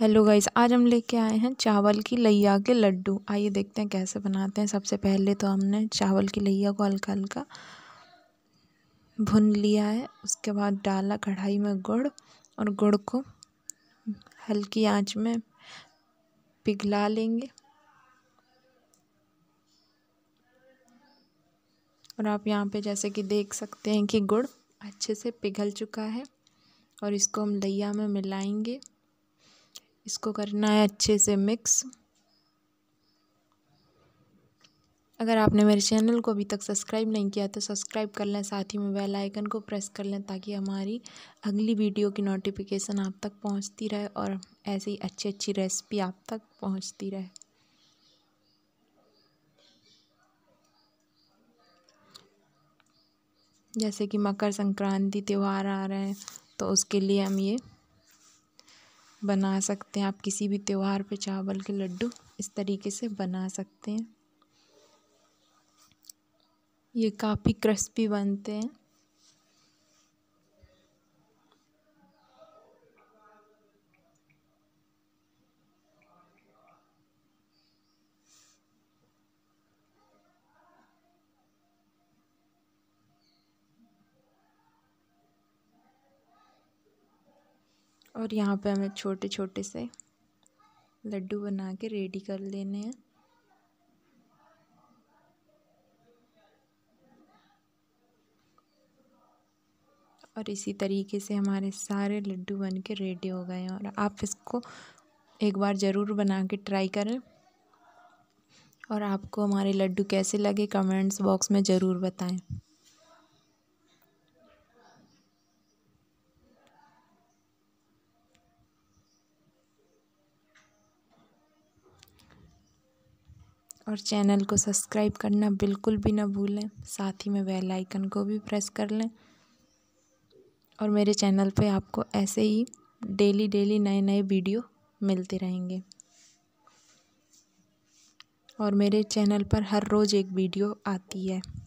hello guys आज हम लेके आए हैं चावल की लैया के लड्डू आइए देखते हैं कैसे बनाते हैं सबसे पहले तो हमने चावल की लैया को हल्का हल्का भुन लिया है उसके बाद डाला कढ़ाई में गुड़ और गुड़ को हल्की आंच में पिघला लेंगे और आप यहाँ पे जैसे कि देख सकते हैं कि गुड़ अच्छे से पिघल चुका है और इसको हम लैया में मिलाएंगे इसको करना है अच्छे से मिक्स अगर आपने मेरे चैनल को अभी तक सब्सक्राइब नहीं किया तो सब्सक्राइब कर लें साथ ही में बेल आइकन को प्रेस कर लें ताकि हमारी अगली वीडियो की नोटिफिकेशन आप तक पहुंचती रहे और ऐसी ही अच्छी अच्छी रेसिपी आप तक पहुंचती रहे जैसे कि मकर संक्रांति त्यौहार आ रहे हैं तो उसके लिए हम ये बना सकते हैं आप किसी भी त्यौहार पे चावल के लड्डू इस तरीके से बना सकते हैं ये काफ़ी क्रिस्पी बनते हैं और यहाँ पे हमें छोटे छोटे से लड्डू बना के रेडी कर लेने हैं और इसी तरीके से हमारे सारे लड्डू बन के रेडी हो गए हैं और आप इसको एक बार ज़रूर बना के ट्राई करें और आपको हमारे लड्डू कैसे लगे कमेंट्स बॉक्स में ज़रूर बताएं और चैनल को सब्सक्राइब करना बिल्कुल भी ना भूलें साथ ही में बेल आइकन को भी प्रेस कर लें और मेरे चैनल पे आपको ऐसे ही डेली डेली नए नए वीडियो मिलते रहेंगे और मेरे चैनल पर हर रोज़ एक वीडियो आती है